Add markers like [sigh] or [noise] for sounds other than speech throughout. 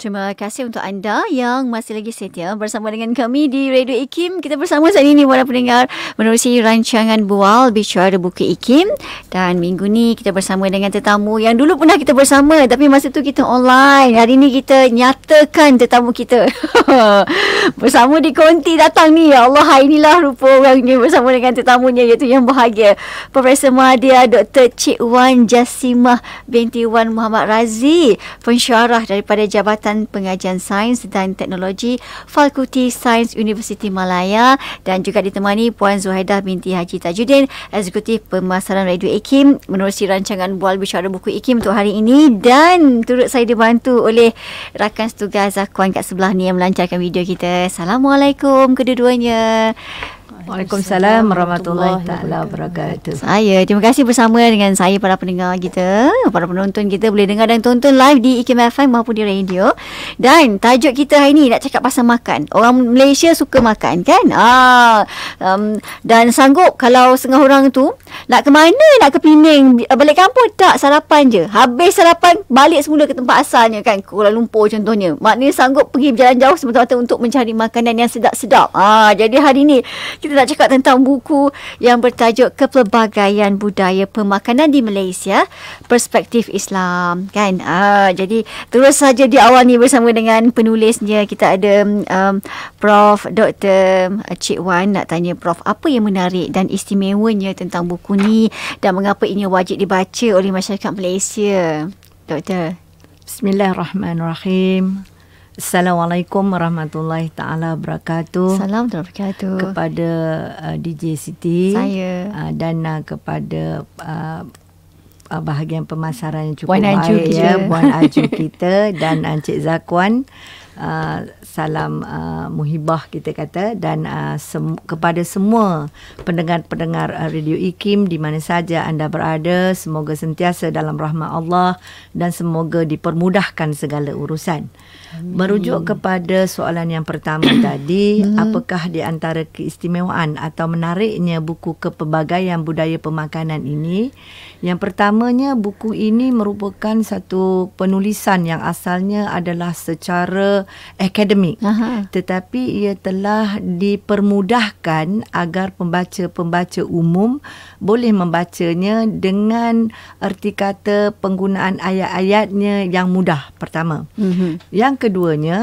Terima kasih untuk anda yang masih lagi setia bersama dengan kami di Radio Ikim. Kita bersama saat ini para pendengar menerusi rancangan Bual Bicara Buku Ikim. Dan minggu ni kita bersama dengan tetamu yang dulu pernah kita bersama tapi masa tu kita online. Hari ni kita nyatakan tetamu kita. [laughs] bersama di Konti datang ni. Ya Allah, hari inilah rupa orang ni bersama dengan tetamunya iaitu yang bahagia. Profesor Mahathir Dr. Cik Wan Jasimah binti Wan Muhammad Razi. Pensyarah daripada Jabatan Jurusan Pengajian Sains dan Teknologi Fakulti Sains Universiti Malaya dan juga ditemani Puan Zuhaidah binti Haji Tajuddin, Eksekutif Pemasaran Radio IKIM menerusi rancangan Bual Bicara Buku IKIM untuk hari ini dan turut saya dibantu oleh rakan setugas Zakuan kat sebelah ni yang melancarkan video kita. Assalamualaikum kedua-duanya. Waalaikumsalam warahmatullahi taala wabarakatuh. Saya terima kasih bersama dengan saya para pendengar kita, para penonton kita boleh dengar dan tonton live di IKM FM maupun di radio. Dan tajuk kita hari ini nak cakap pasal makan. Orang Malaysia suka makan kan? Ah um, dan sanggup kalau setengah orang tu nak ke mana nak ke Pinang? balik kampung tak sarapan je. Habis sarapan balik semula ke tempat asalnya kan Kuala Lumpur contohnya. Maknanya sanggup pergi berjalan jauh semata-mata untuk mencari makanan yang sedap-sedap. Ah jadi hari ini kita nak cakap tentang buku yang bertajuk Kepelbagaian Budaya Pemakanan di Malaysia, Perspektif Islam, kan? Uh, jadi terus saja di awal ni bersama dengan penulisnya kita ada um, Prof Dr. Uh, Cik Wan nak tanya Prof apa yang menarik dan istimewanya tentang buku ni dan mengapa ini wajib dibaca oleh masyarakat Malaysia. Doktor. Bismillahirrahmanirrahim. Assalamualaikum warahmatullahi taala wabarakatuh. Salam wabarakatuh. Kepada uh, DJ Siti saya uh, dan uh, kepada uh, uh bahagian pemasaran yang cukup baik ya Puan Aju [laughs] kita dan Encik uh, Zakwan uh, Uh, salam uh, muhibah kita kata dan uh, sem- kepada semua pendengar-pendengar uh, radio Ikim di mana saja anda berada semoga sentiasa dalam rahmat Allah dan semoga dipermudahkan segala urusan. Amin. Merujuk kepada soalan yang pertama [coughs] tadi, apakah di antara keistimewaan atau menariknya buku kepelbagaian budaya pemakanan ini? Yang pertamanya buku ini merupakan satu penulisan yang asalnya adalah secara akademik. Aha. Tetapi ia telah dipermudahkan agar pembaca-pembaca umum boleh membacanya dengan erti kata penggunaan ayat-ayatnya yang mudah pertama. Mm-hmm. Yang keduanya,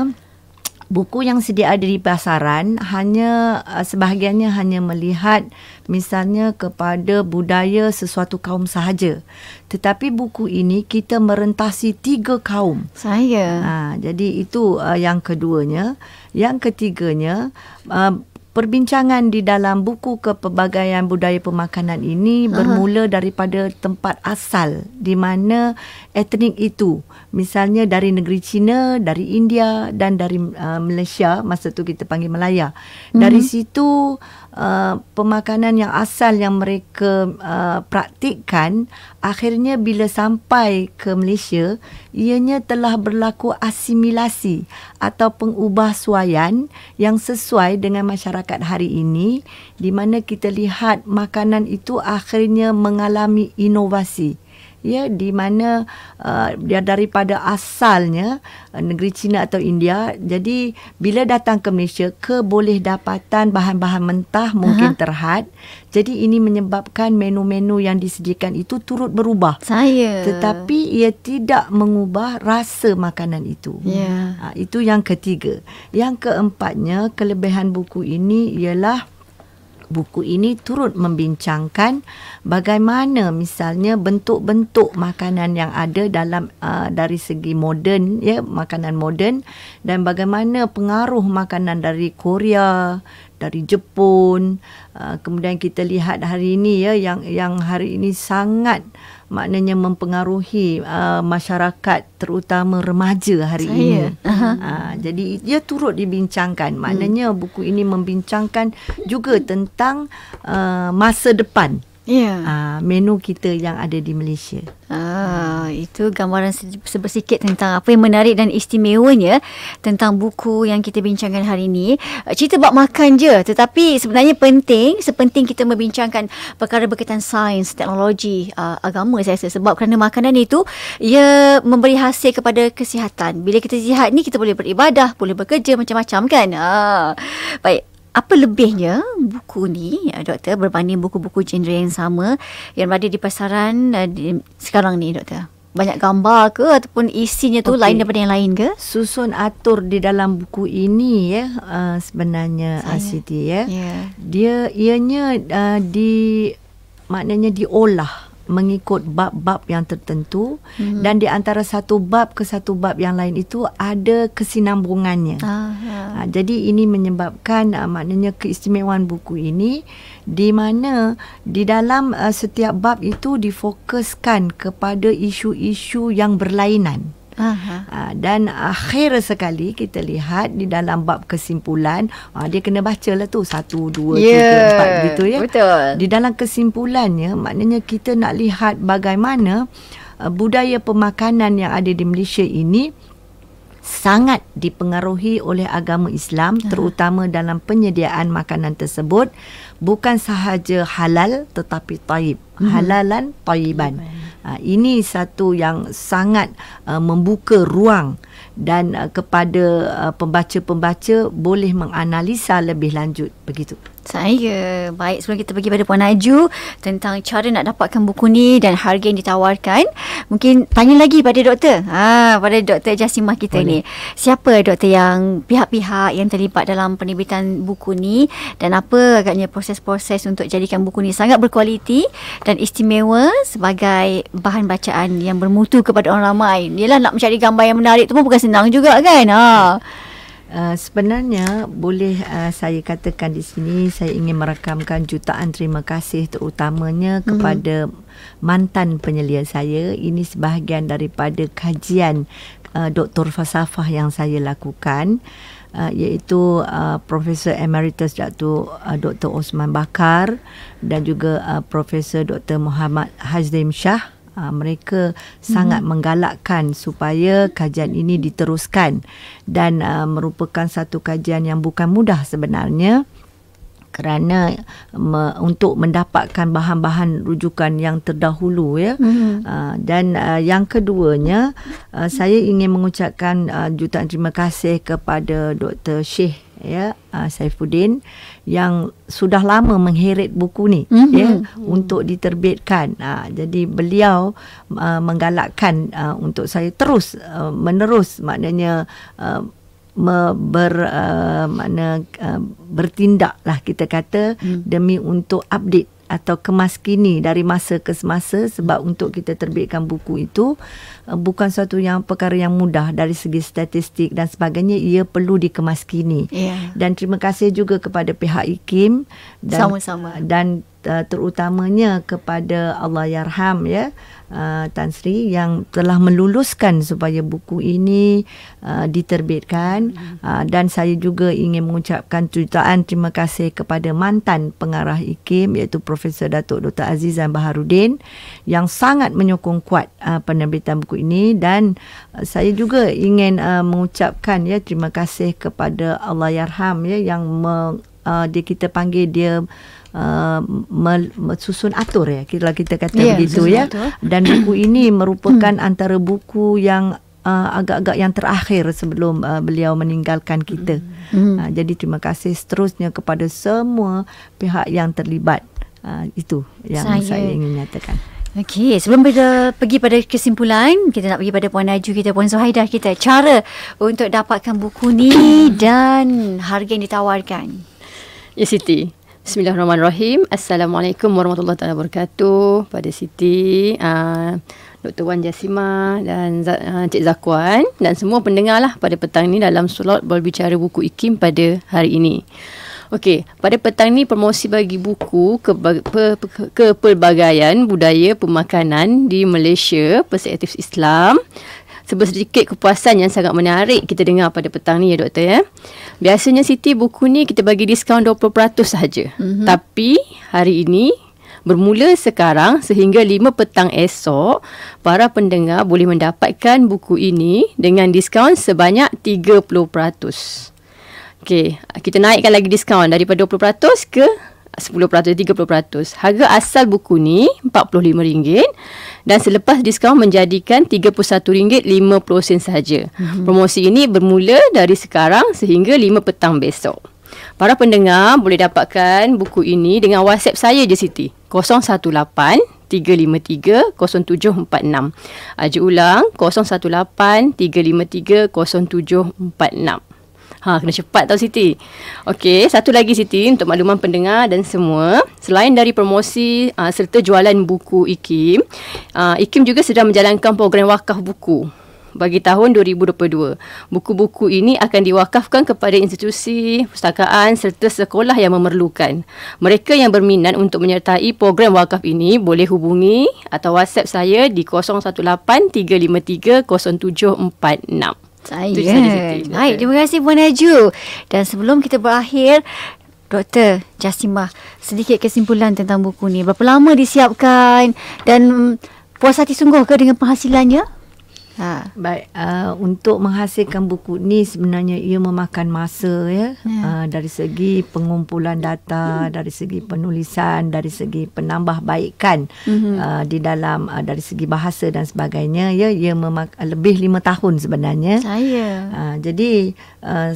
buku yang sedia ada di pasaran hanya uh, sebahagiannya hanya melihat misalnya kepada budaya sesuatu kaum sahaja tetapi buku ini kita merentasi tiga kaum saya ha, jadi itu uh, yang keduanya yang ketiganya uh, perbincangan di dalam buku kepelbagaian budaya pemakanan ini uh bermula daripada tempat asal di mana etnik itu misalnya dari negeri China, dari India dan dari uh, Malaysia masa tu kita panggil Melaya. Dari uh-huh. situ uh, pemakanan yang asal yang mereka uh, praktikkan akhirnya bila sampai ke Malaysia ianya telah berlaku asimilasi atau pengubahsuaian yang sesuai dengan masyarakat hari ini di mana kita lihat makanan itu akhirnya mengalami inovasi ya di mana uh, dia uh, daripada asalnya uh, negeri China atau India jadi bila datang ke Malaysia keboleh dapatan bahan-bahan mentah mungkin Aha. terhad jadi ini menyebabkan menu-menu yang disediakan itu turut berubah saya tetapi ia tidak mengubah rasa makanan itu yeah. Ya. uh, itu yang ketiga yang keempatnya kelebihan buku ini ialah buku ini turut membincangkan bagaimana misalnya bentuk-bentuk makanan yang ada dalam uh, dari segi moden ya makanan moden dan bagaimana pengaruh makanan dari Korea dari Jepun uh, kemudian kita lihat hari ini ya yang yang hari ini sangat maknanya mempengaruhi uh, masyarakat terutama remaja hari Saya. ini. Uh-huh. Uh, jadi ia turut dibincangkan. Maknanya hmm. buku ini membincangkan juga tentang uh, masa depan. Yeah. Ha, uh, menu kita yang ada di Malaysia. Uh, Ah, itu gambaran sebesar tentang apa yang menarik dan istimewanya tentang buku yang kita bincangkan hari ini. Ah, cerita buat makan je tetapi sebenarnya penting, sepenting kita membincangkan perkara berkaitan sains, teknologi, uh, agama saya rasa sebab kerana makanan itu ia memberi hasil kepada kesihatan. Bila kita sihat ni kita boleh beribadah, boleh bekerja macam-macam kan. Uh, baik, apa lebihnya buku ni eh, doktor berbanding buku-buku genre yang sama yang ada di pasaran eh, sekarang ni doktor banyak gambar ke ataupun isinya tu okay. lain daripada yang lain ke susun atur di dalam buku ini ya uh, sebenarnya asyik ya yeah. dia ianya uh, di maknanya diolah mengikut bab-bab yang tertentu hmm. dan di antara satu bab ke satu bab yang lain itu ada kesinambungannya. Ha, jadi ini menyebabkan uh, maknanya keistimewaan buku ini di mana di dalam ha, setiap bab itu difokuskan kepada isu-isu yang berlainan. Aha. Ah, dan akhir ah, sekali kita lihat di dalam bab kesimpulan ah, dia kena baca lah tu satu dua yeah. tiga ya, empat gitu ya Betul. di dalam kesimpulannya maknanya kita nak lihat bagaimana budaya pemakanan yang ada di Malaysia ini sangat dipengaruhi oleh agama Islam terutama dalam penyediaan makanan tersebut bukan sahaja halal tetapi taib mhm. halalan taiban hmm. Ah, ini satu yang sangat uh, membuka ruang dan uh, kepada uh, pembaca-pembaca boleh menganalisa lebih lanjut begitu. Saya Baik sebelum kita pergi pada Puan Aju Tentang cara nak dapatkan buku ni Dan harga yang ditawarkan Mungkin tanya lagi pada doktor ha, Pada Dr. Jasimah kita Boleh. ni Siapa doktor yang pihak-pihak Yang terlibat dalam penerbitan buku ni Dan apa agaknya proses-proses Untuk jadikan buku ni sangat berkualiti Dan istimewa sebagai Bahan bacaan yang bermutu kepada orang ramai Yelah nak mencari gambar yang menarik tu pun bukan senang juga kan Haa hmm. Uh, sebenarnya boleh uh, saya katakan di sini saya ingin merakamkan jutaan terima kasih terutamanya hmm. kepada mantan penyelia saya ini sebahagian daripada kajian uh, Dr. Fasafah yang saya lakukan Uh, iaitu uh, Profesor Emeritus Dr. Uh, Dr. Osman Bakar dan juga uh, Profesor Dr. Muhammad Hazim Shah uh, Uh, mereka hmm sangat mhm. menggalakkan supaya kajian ini diteruskan dan uh, merupakan satu kajian yang bukan mudah sebenarnya kerana me, untuk mendapatkan bahan-bahan rujukan yang terdahulu ya mm-hmm. uh, dan uh, yang keduanya uh, saya ingin mengucapkan uh, jutaan terima kasih kepada Dr Sheikh ya uh, Saifuddin yang sudah lama mengheret buku ni mm-hmm. ya mhm. untuk diterbitkan uh, jadi beliau uh, menggalakkan uh, untuk saya terus uh, menerus maknanya uh, Me, ber uh, mana uh, bertindaklah kita kata hmm. demi untuk update atau kemas kini dari masa ke semasa sebab untuk kita terbitkan buku itu eh, bukan suatu yang perkara yang mudah dari segi statistik dan sebagainya ia perlu dikemas kini yeah. dan terima kasih juga kepada pihak IKIM dan sama-sama dan uh, terutamanya kepada Allah Yarham ya uh, Tan Sri yang telah meluluskan supaya buku ini uh, diterbitkan hmm. uh, dan saya juga ingin mengucapkan jutaan terima kasih kepada mantan pengarah IKIM iaitu Profesor Datuk Dr Azizan Baharudin yang sangat menyokong kuat uh, penerbitan buku ini dan uh, saya juga ingin uh, mengucapkan ya terima kasih kepada Allah Yarham ya yang uh, dia kita panggil dia uh, susun atur ya kita kita kata yeah, begitu ya dan buku ini [coughs] merupakan hmm. antara buku yang uh, agak-agak yang terakhir sebelum uh, beliau meninggalkan kita mm-hmm. uh, jadi terima kasih seterusnya kepada semua pihak yang terlibat uh, itu yang saya, saya ingin nyatakan Okey, sebelum kita pergi pada kesimpulan, kita nak pergi pada Puan Naju kita, Puan Zuhaidah kita. Cara untuk dapatkan buku ni [coughs] dan harga yang ditawarkan. Ya Siti. Bismillahirrahmanirrahim. Assalamualaikum warahmatullahi wabarakatuh. Pada Siti, uh, ah, Dr. Wan Jasima dan uh, ah, Cik Zakuan dan semua pendengar lah pada petang ni dalam slot berbicara buku IKIM pada hari ini. Okey, pada petang ni promosi bagi buku ke, pe, pe, kepelbagaian budaya pemakanan di Malaysia, Perspektif Islam, sedikit kepuasan yang sangat menarik kita dengar pada petang ni ya doktor ya. Biasanya Siti buku ni kita bagi diskaun 20% sahaja. Mm-hmm. Tapi hari ini bermula sekarang sehingga 5 petang esok para pendengar boleh mendapatkan buku ini dengan diskaun sebanyak 30%. Okey, kita naikkan lagi diskaun daripada 20% ke 10% 30%. Harga asal buku ni RM45 dan selepas diskaun menjadikan RM31.50 sahaja. Mm-hmm. Promosi ini bermula dari sekarang sehingga 5 petang besok. Para pendengar boleh dapatkan buku ini dengan WhatsApp saya je Siti. 018 353-0746 Aja ulang 018-353-0746 Ha kena cepat tau Siti. Okey, satu lagi Siti untuk makluman pendengar dan semua, selain dari promosi uh, serta jualan buku IKIM, uh, IKIM juga sedang menjalankan program wakaf buku bagi tahun 2022. Buku-buku ini akan diwakafkan kepada institusi, perpustakaan serta sekolah yang memerlukan. Mereka yang berminat untuk menyertai program wakaf ini boleh hubungi atau WhatsApp saya di 018 353 0746. Ah, ya. Baik, terima kasih Puan Haju. Dan sebelum kita berakhir, Dr. Jasimah, sedikit kesimpulan tentang buku ni. Berapa lama disiapkan dan puas hati sungguh ke dengan penghasilannya? Ha. Baik, uh, untuk menghasilkan buku ni sebenarnya ia memakan masa ya. ya. Uh, dari segi pengumpulan data, hmm. dari segi penulisan, dari segi penambahbaikan hmm. uh, di dalam uh, dari segi bahasa dan sebagainya ya, ia memak- lebih lima tahun sebenarnya. Saya. Uh, jadi uh,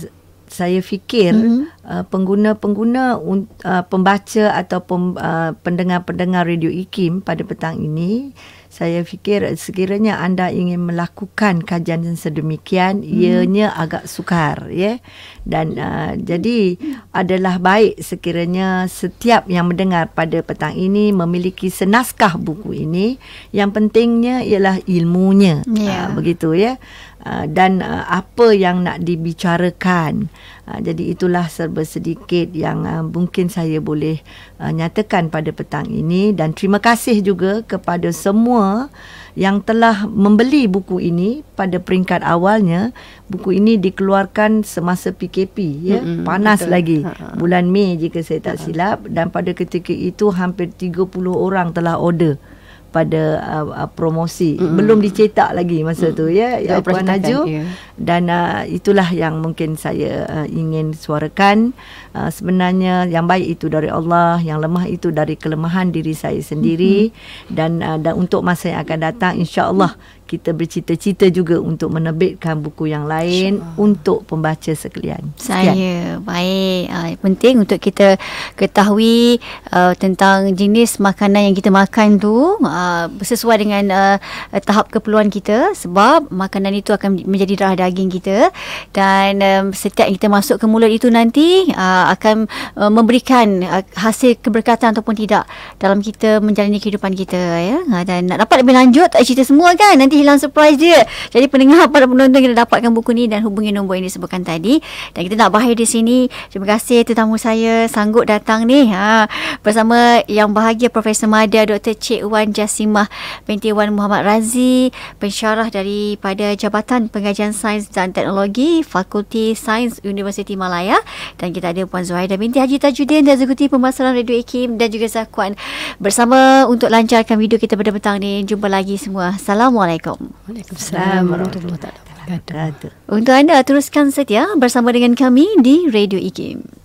saya fikir mm-hmm. uh, pengguna-pengguna uh, pembaca atau uh, pendengar-pendengar radio IKIM pada petang ini saya fikir sekiranya anda ingin melakukan kajian yang sedemikian hmm. ianya agak sukar ya dan uh, jadi adalah baik sekiranya setiap yang mendengar pada petang ini memiliki senaskah buku ini yang pentingnya ialah ilmunya yeah. Ya. uh, begitu ya Ah, dan uh, apa yang nak dibicarakan. Uh, jadi itulah serba sedikit yang uh, mungkin saya boleh uh, nyatakan pada petang ini dan terima kasih juga kepada semua yang telah membeli buku ini pada peringkat awalnya. Buku ini dikeluarkan semasa PKP ya, mm-hmm, panas betul. lagi. Ha, ha. Bulan Mei jika saya tak ha. silap dan pada ketika itu hampir 30 orang telah order pada uh, uh, promosi mm-hmm. belum dicetak lagi masa mm-hmm. tu ya ya Puan Naju yeah. dan uh, itulah yang mungkin saya uh, ingin suarakan uh, sebenarnya yang baik itu dari Allah yang lemah itu dari kelemahan diri saya sendiri mm-hmm. dan uh, dan untuk masa yang akan datang insya-Allah kita bercita-cita juga untuk menerbitkan buku yang lain InsyaAllah. untuk pembaca sekalian. Sekian. Saya baik uh, penting untuk kita ketahui uh, tentang jenis makanan yang kita makan tu uh, sesuai dengan uh, tahap keperluan kita sebab makanan itu akan menjadi darah daging kita dan um, setiap kita masuk ke mulut itu nanti uh, akan uh, memberikan uh, hasil keberkatan ataupun tidak dalam kita menjalani kehidupan kita ya uh, dan nak dapat lebih lanjut cerita semua kan nanti hilang surprise dia. Jadi pendengar para penonton kita dapatkan buku ni dan hubungi nombor yang disebutkan tadi. Dan kita nak bahaya di sini. Terima kasih tetamu saya sanggup datang ni. Ha, bersama yang bahagia Profesor Mada Dr. Cik Wan Jasimah binti Wan Muhammad Razi. Pensyarah daripada Jabatan Pengajian Sains dan Teknologi Fakulti Sains Universiti Malaya. Dan kita ada Puan Zuhaida binti Haji Tajuddin dan Zekuti Pemasaran Radio Ikim dan juga Zakuan bersama untuk lancarkan video kita pada petang ni. Jumpa lagi semua. Assalamualaikum. Assalamualaikum. Waalaikumsalam warahmatullahi wabarakatuh. Untuk anda teruskan setia bersama dengan kami di Radio IKIM.